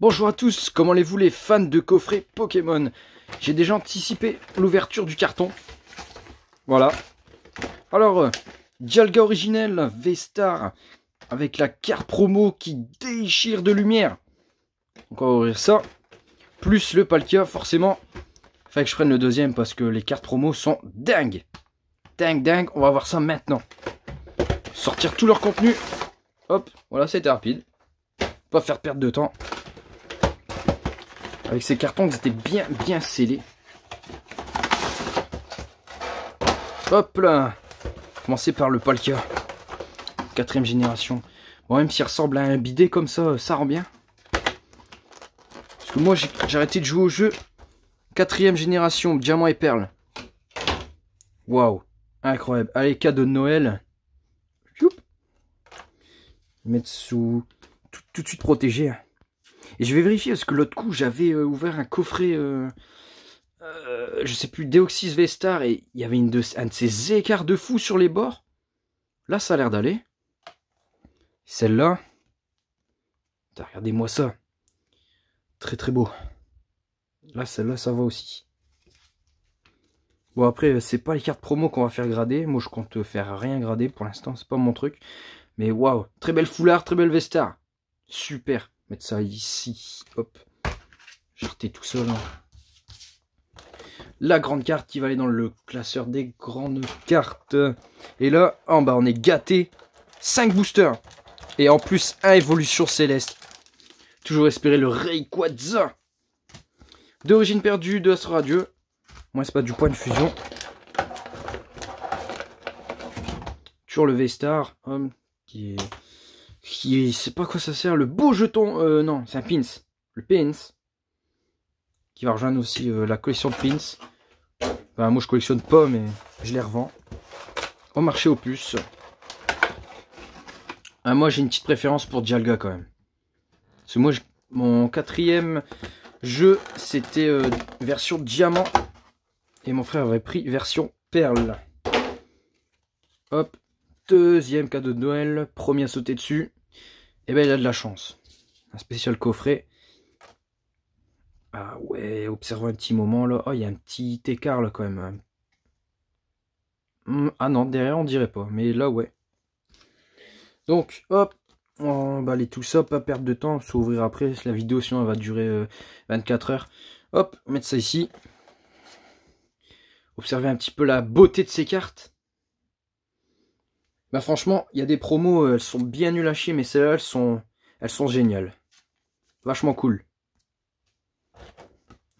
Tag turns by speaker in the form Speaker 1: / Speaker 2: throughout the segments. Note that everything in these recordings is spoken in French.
Speaker 1: Bonjour à tous, comment allez vous les fans de coffret Pokémon J'ai déjà anticipé l'ouverture du carton. Voilà. Alors, euh, Dialga originel, V-Star, avec la carte promo qui déchire de lumière. Donc on va ouvrir ça. Plus le Palkia, forcément. fait que je prenne le deuxième parce que les cartes promo sont dingues. Dingue, dingue, on va voir ça maintenant. Sortir tout leur contenu. Hop, voilà, c'était rapide. Pas faire perdre de temps avec ces cartons qui étaient bien bien scellés. Hop là Commencer par le Palkia. Quatrième génération. Bon, même s'il ressemble à un bidet comme ça, ça rend bien. Parce que moi, j'ai arrêté de jouer au jeu. Quatrième génération, diamant et perle. Waouh Incroyable. Allez, cadeau de Noël. Mettre sous Tout, tout de suite protégé. Hein. Et je vais vérifier parce que l'autre coup, j'avais euh, ouvert un coffret, euh, euh, je sais plus, Deoxys vestar et il y avait une de, un de ces écarts de fou sur les bords. Là, ça a l'air d'aller. Celle-là. Regardez-moi ça. Très très beau. Là, celle-là, ça va aussi. Bon, après, c'est pas les cartes promo qu'on va faire grader. Moi, je compte faire rien grader pour l'instant. C'est pas mon truc. Mais waouh, très belle foulard, très belle vestar, Super mettre ça ici. Hop. raté tout seul. Hein. La grande carte qui va aller dans le classeur des grandes cartes. Et là, en ah, bas, on est gâté. 5 boosters. Et en plus, un évolution céleste. Toujours espérer le Rayquaza. D'origine perdue de Astro Radieux. Moi, c'est pas du point de fusion. Toujours le V-Star. qui est qui sait pas quoi ça sert, le beau jeton, euh, non, c'est un pins, le pins, qui va rejoindre aussi euh, la collection de pins. Ben, moi je collectionne pas, mais je les revends au marché aux puces. Ah, moi j'ai une petite préférence pour Dialga quand même. Parce que moi, mon quatrième jeu, c'était euh, version diamant. Et mon frère avait pris version perle. Hop, deuxième cadeau de Noël, premier à sauter dessus. Eh ben il a de la chance. Un spécial coffret. Ah ouais, observons un petit moment là. Oh, il y a un petit écart là quand même. Hmm, ah non, derrière on dirait pas, mais là ouais. Donc hop, on va aller tout ça, pas perdre de temps, s'ouvrir après, la vidéo sinon elle va durer 24 euh, heures. Hop, mettre ça ici. Observez un petit peu la beauté de ces cartes. Bah franchement, il y a des promos, euh, elles sont bien nulles à chier, mais celles-là, elles sont, elles sont géniales. Vachement cool.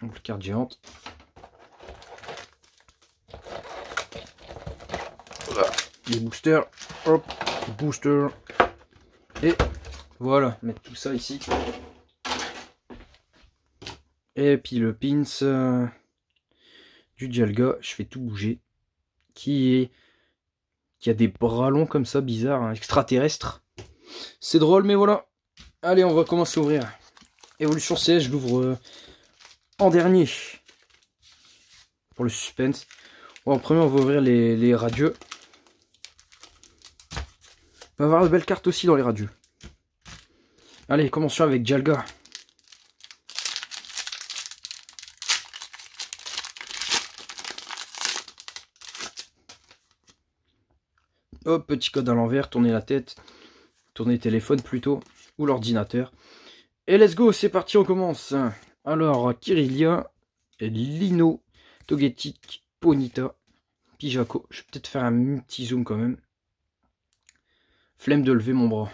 Speaker 1: Donc la carte géante. Voilà. Les boosters. Hop. Booster. Et voilà, mettre tout ça ici. Et puis le pins euh, du Dialga, je fais tout bouger. Qui est qui a des bras longs comme ça, bizarre, extraterrestre. Hein, extraterrestres. C'est drôle, mais voilà. Allez, on va commencer à ouvrir. Evolution CS, je l'ouvre euh, en dernier. Pour le suspense. Bon, en premier, on va ouvrir les, radieux. On va avoir de belles cartes aussi dans les radieux. Allez, commençons avec Jalga. petit code à l'envers, tournez la tête, tournez téléphone plutôt, ou l'ordinateur. Et let's go, c'est parti, on commence. Alors, Kyrillia, Lino, Togetic, Ponita, Pijako. Je vais peut-être faire un petit zoom quand même. Flemme de lever mon bras.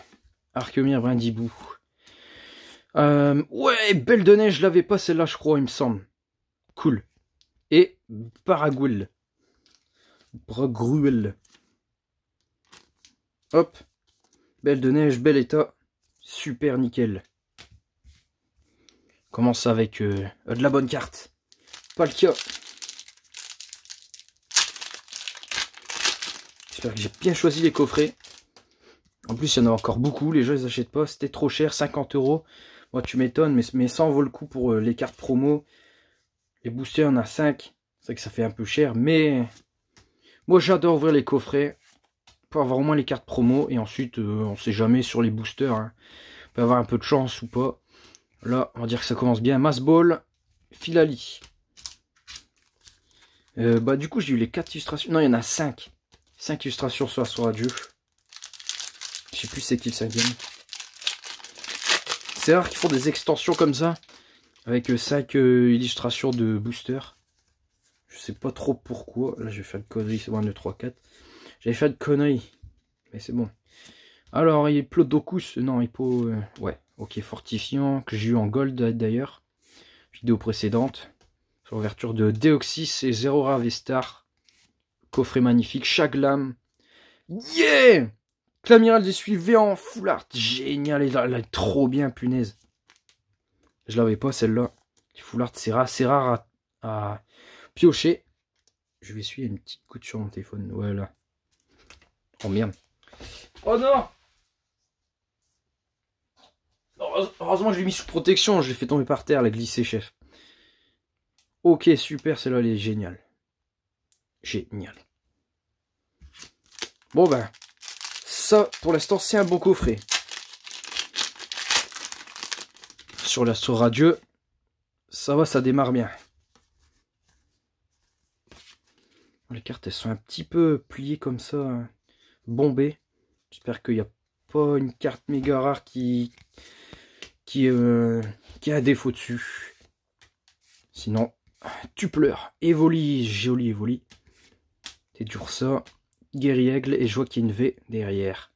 Speaker 1: Archemir Brindibou. Euh, ouais, Belle de Neige, je l'avais pas celle-là, je crois, il me semble. Cool. Et Paragoul. Bragruel. Hop, belle de neige, bel état, super nickel. commence avec euh, de la bonne carte. Pas le cas. J'espère que j'ai bien choisi les coffrets. En plus, il y en a encore beaucoup. Les gens, ils achètent pas. C'était trop cher, 50 euros. Moi, tu m'étonnes, mais, ça en vaut le coup pour euh, les cartes promo. Les boosters, on a 5. C'est vrai que ça fait un peu cher, mais... Moi, j'adore ouvrir les coffrets avoir au moins les cartes promo. Et ensuite, euh, on sait jamais sur les boosters. Hein. peut avoir un peu de chance ou pas. Là, on va dire que ça commence bien. Mass Ball, Filali. Euh, bah du coup j'ai eu les quatre illustrations. Non, il y en a 5. cinq illustrations sur soit Dieu. Je sais plus c'est qui le cinquième. C'est rare qu'ils font des extensions comme ça. Avec euh, cinq illustrations de booster. Je sais pas trop pourquoi. Là je vais faire le connerie, c'est 1, 2, 3, 4. J'avais fait de conneries. Mais c'est bon. Alors, il d'ocus. Non, il peut... Euh, ouais, ok, fortifiant. Que j'ai eu en gold d'ailleurs. Vidéo précédente. Sur ouverture de Deoxys et Zero Ravestar. Coffret magnifique. Chaglam. Yeah! Clamiral des en foulard. Génial. Elle est trop bien, punaise. Je l'avais pas celle-là. Foulard, c'est rare, rare à, piocher. Je vais suivre une petite couture sur mon téléphone. Voilà. Oh, merde Oh non Heureusement je l'ai mis sous protection, je l'ai fait tomber par terre, la glissée chef. Ok, super, celle-là elle est géniale. Génial. Bon ben, ça pour l'instant c'est un bon coffret. Sur l'astro radio ça va, ça démarre bien. Les cartes elles sont un petit peu pliées comme ça. Hein bombé. J'espère qu'il n'y a pas une carte méga rare qui, qui, euh, qui a défaut dessus. Sinon, tu pleures. Evoli, joli Evoli, C'est dur ça. Guéry Aigle et je vois qu'il y a une V derrière.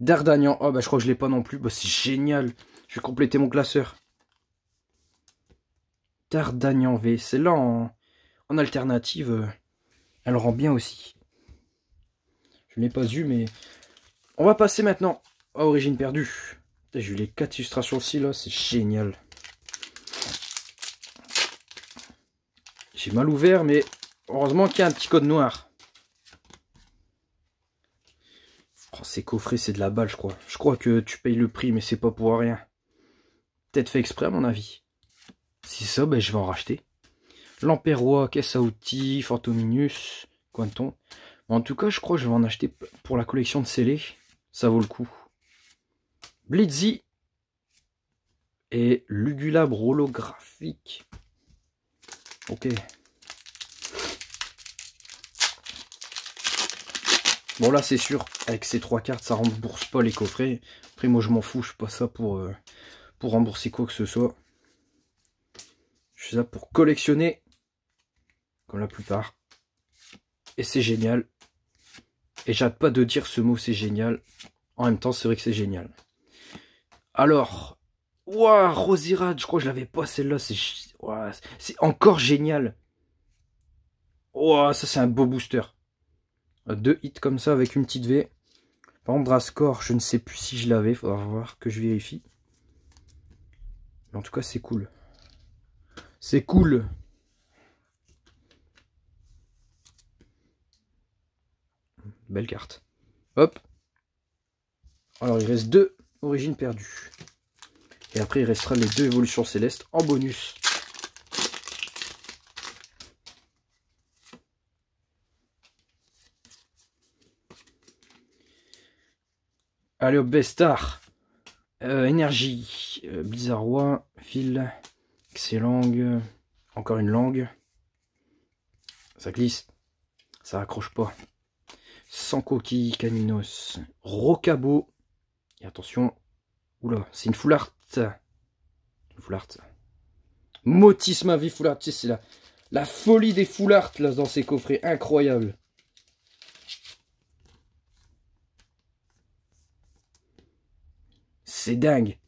Speaker 1: Dardagnan, oh bah je crois que je l'ai pas non plus. Bah c'est génial. Je vais compléter mon classeur. Dardagnan V, c'est là hein. en alternative. Euh, elle rend bien aussi. Je l'ai pas eu, mais... On va passer maintenant à Origine perdue. J'ai eu les quatre illustrations aussi, là. C'est génial. J'ai mal ouvert, mais heureusement qu'il y a un petit code noir. Oh, Ces coffrets, c'est de la balle, je crois. Je crois que tu payes le prix, mais c'est pas pour rien. Peut-être fait exprès, à mon avis. Si ça, ben, je vais en racheter. L'Empérois, caisse à outils, Fantominus, Quanton. En tout cas, je crois que je vais en acheter pour la collection de scellés. Ça vaut le coup. Blitzy et Lugulabre holographique. Ok. Bon là c'est sûr, avec ces trois cartes ça rembourse pas les coffrets. Après moi je m'en fous, je suis pas ça pour, euh, pour rembourser quoi que ce soit. Je suis là pour collectionner, comme la plupart. Et c'est génial, et j'arrête pas de dire ce mot, c'est génial. En même temps, c'est vrai que c'est génial. Alors, ouah, Rosirad, je crois que je l'avais pas celle-là. C'est encore génial. Ouah, ça c'est un beau booster. Deux hits comme ça avec une petite V. Par contre, Drascore, je ne sais plus si je l'avais. Faudra voir que je vérifie. en tout cas, c'est cool. C'est cool. Belle carte. Hop. Alors il reste deux origines perdues. Et après il restera les deux évolutions célestes en bonus. Allez, hop, Bestar. Euh, énergie. Euh, Bizarrois. Fil. langue. Encore une langue. Ça glisse. Ça accroche pas sans coquille, caninos, rocabo. Et attention, oula, c'est une foularte. Une foularte. Motisme à vie foulart. c'est la, la folie des foulards là dans ces coffrets, incroyable. C'est dingue.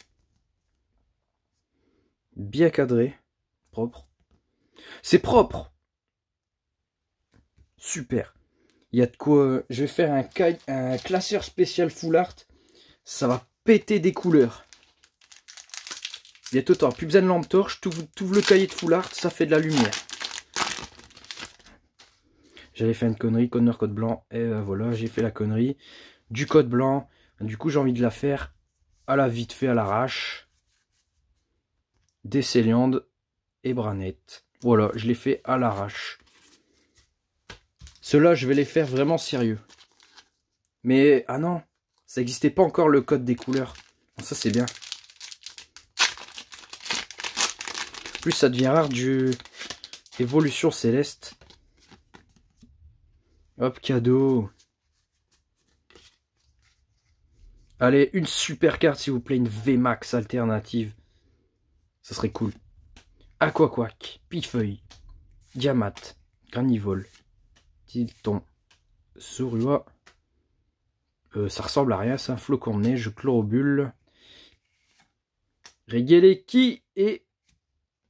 Speaker 1: Bien cadré, propre. C'est propre. Super. Il y a de quoi... Euh, je vais faire un, un classeur spécial full art. Ça va péter des couleurs. le temps. plus besoin de lampe torche. Tout, le cahier de full art, ça fait de la lumière. J'avais faire une connerie, conner code blanc. Et euh, voilà, j'ai fait la connerie. Du code blanc. Du coup, j'ai envie de la faire à la vite fait, à l'arrache. Des Décéliande et branettes. Voilà, je l'ai fait à l'arrache. Ceux-là, je vais les faire vraiment sérieux. Mais, ah non, ça n'existait pas encore le code des couleurs. ça, c'est bien. plus, ça devient rare du Évolution Céleste. Hop, cadeau. Allez, une super carte, s'il vous plaît, une VMAX alternative. Ça serait cool. Aquaquac, Pifeuille, Diamat, Granivole ton sourua. Euh, ça ressemble à rien, c'est un flocon de neige, chlorobule. qui et,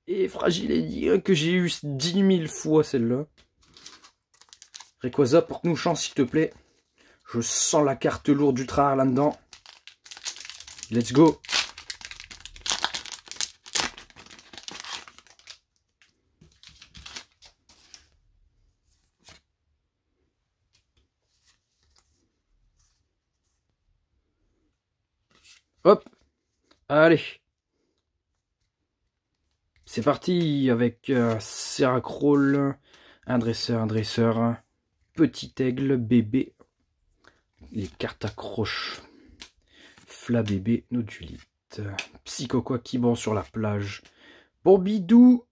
Speaker 1: et Fragile que j'ai eu 10 000 fois celle-là. pour que nous chance s'il te plaît. Je sens la carte lourde du train là-dedans. Let's go Hop Allez C'est parti avec euh, un dresseur, un dresseur, petit aigle, bébé, les cartes accroches, fla bébé, nodulite, psychoquoi qui bon sur la plage, bombidou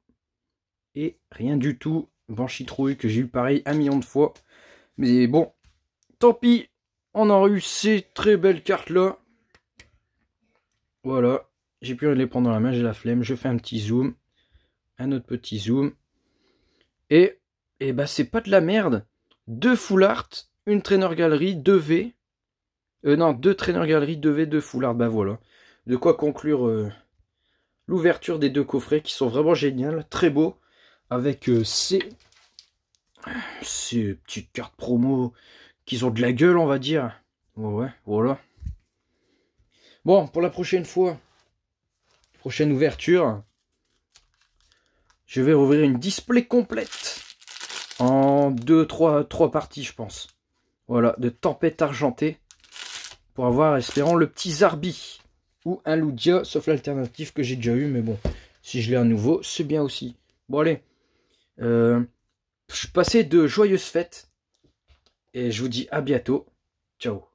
Speaker 1: et rien du tout, Banchitrouille que j'ai eu pareil un million de fois, mais bon, tant pis, on a eu ces très belles cartes là, voilà, j'ai pu les prendre dans la main, j'ai la flemme, je fais un petit zoom, un autre petit zoom. Et, et eh bah ben, c'est pas de la merde. Deux full art, une trainer galerie, deux V. Euh, non, deux trainer galerie, deux V, deux full art, ben, voilà. De quoi conclure euh, l'ouverture des deux coffrets qui sont vraiment géniales, très beaux, avec euh, ces, ces petites cartes promo qui ont de la gueule, on va dire. Ouais, voilà. Bon, pour la prochaine fois, prochaine ouverture, je vais ouvrir une display complète en deux, trois, trois parties, je pense. Voilà, de Tempête Argentée pour avoir, espérons, le petit Zarbi ou un Ludia, sauf l'alternative que j'ai déjà eu, mais bon, si je l'ai à nouveau, c'est bien aussi. Bon, allez, euh, Je je passé de joyeuses fêtes et je vous dis à bientôt. Ciao.